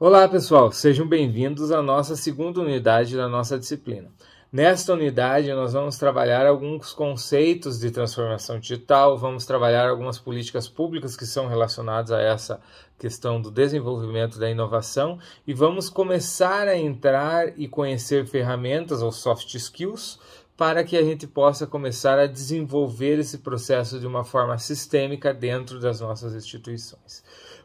Olá, pessoal, sejam bem-vindos à nossa segunda unidade da nossa disciplina. Nesta unidade, nós vamos trabalhar alguns conceitos de transformação digital, vamos trabalhar algumas políticas públicas que são relacionadas a essa questão do desenvolvimento da inovação e vamos começar a entrar e conhecer ferramentas ou soft skills para que a gente possa começar a desenvolver esse processo de uma forma sistêmica dentro das nossas instituições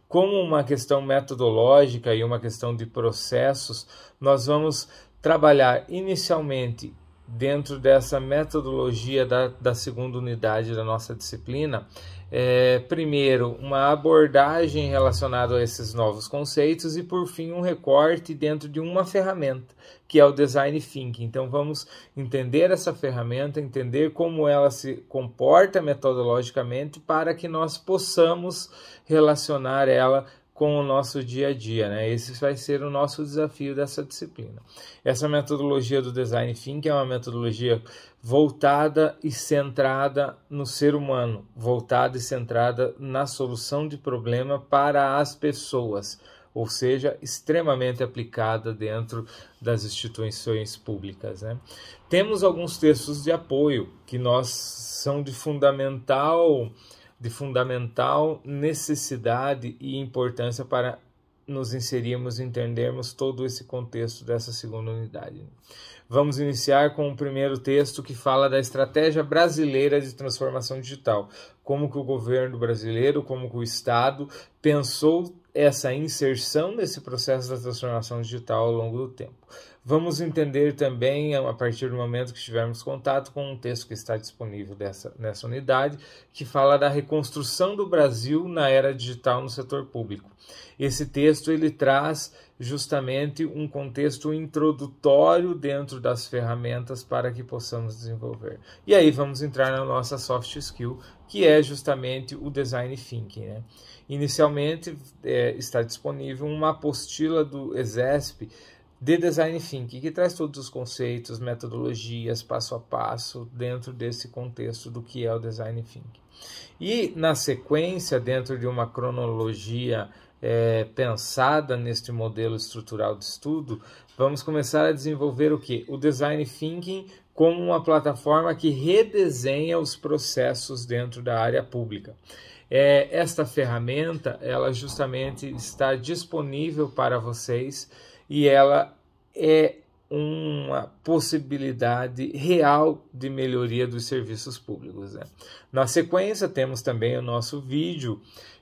como uma questão metodológica e uma questão de processos, nós vamos trabalhar inicialmente dentro dessa metodologia da, da segunda unidade da nossa disciplina, é, primeiro, uma abordagem relacionada a esses novos conceitos e, por fim, um recorte dentro de uma ferramenta, que é o Design Thinking. Então, vamos entender essa ferramenta, entender como ela se comporta metodologicamente para que nós possamos relacionar ela com o nosso dia a dia, né? Esse vai ser o nosso desafio dessa disciplina. Essa metodologia do design thinking é uma metodologia voltada e centrada no ser humano, voltada e centrada na solução de problema para as pessoas, ou seja, extremamente aplicada dentro das instituições públicas. Né? Temos alguns textos de apoio que nós são de fundamental de fundamental necessidade e importância para nos inserirmos e entendermos todo esse contexto dessa segunda unidade. Vamos iniciar com o primeiro texto que fala da estratégia brasileira de transformação digital, como que o governo brasileiro, como que o Estado pensou essa inserção nesse processo da transformação digital ao longo do tempo. Vamos entender também, a partir do momento que tivermos contato com um texto que está disponível dessa, nessa unidade, que fala da reconstrução do Brasil na era digital no setor público. Esse texto ele traz justamente um contexto introdutório dentro das ferramentas para que possamos desenvolver. E aí vamos entrar na nossa soft skill, que é justamente o design thinking. Né? Inicialmente é, está disponível uma apostila do ESESP de Design Thinking, que traz todos os conceitos, metodologias, passo a passo, dentro desse contexto do que é o Design Thinking. E, na sequência, dentro de uma cronologia é, pensada neste modelo estrutural de estudo, vamos começar a desenvolver o que? O Design Thinking como uma plataforma que redesenha os processos dentro da área pública. É, esta ferramenta, ela justamente está disponível para vocês e ela é uma possibilidade real de melhoria dos serviços públicos. Né? Na sequência, temos também o nosso vídeo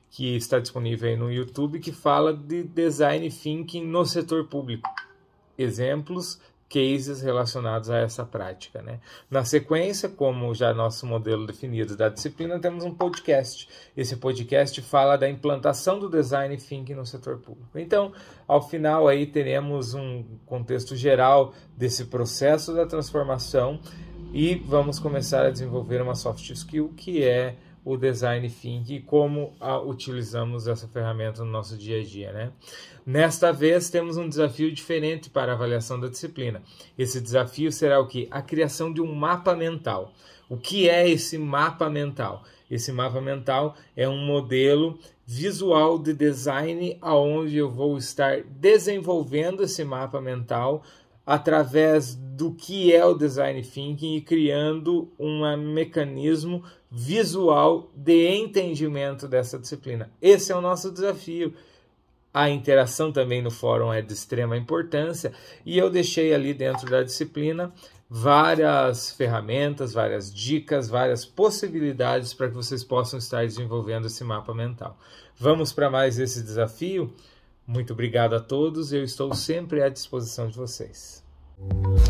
que está disponível aí no YouTube que fala de design thinking no setor público. Exemplos cases relacionados a essa prática. Né? Na sequência, como já nosso modelo definido da disciplina, temos um podcast. Esse podcast fala da implantação do design thinking no setor público. Então, ao final aí teremos um contexto geral desse processo da transformação e vamos começar a desenvolver uma soft skill que é o design thinking e como a, utilizamos essa ferramenta no nosso dia a dia. Né? Nesta vez, temos um desafio diferente para a avaliação da disciplina. Esse desafio será o que? A criação de um mapa mental. O que é esse mapa mental? Esse mapa mental é um modelo visual de design aonde eu vou estar desenvolvendo esse mapa mental através do que é o design thinking e criando um mecanismo visual de entendimento dessa disciplina. Esse é o nosso desafio. A interação também no fórum é de extrema importância e eu deixei ali dentro da disciplina várias ferramentas, várias dicas, várias possibilidades para que vocês possam estar desenvolvendo esse mapa mental. Vamos para mais esse desafio? Muito obrigado a todos, eu estou sempre à disposição de vocês. Oh.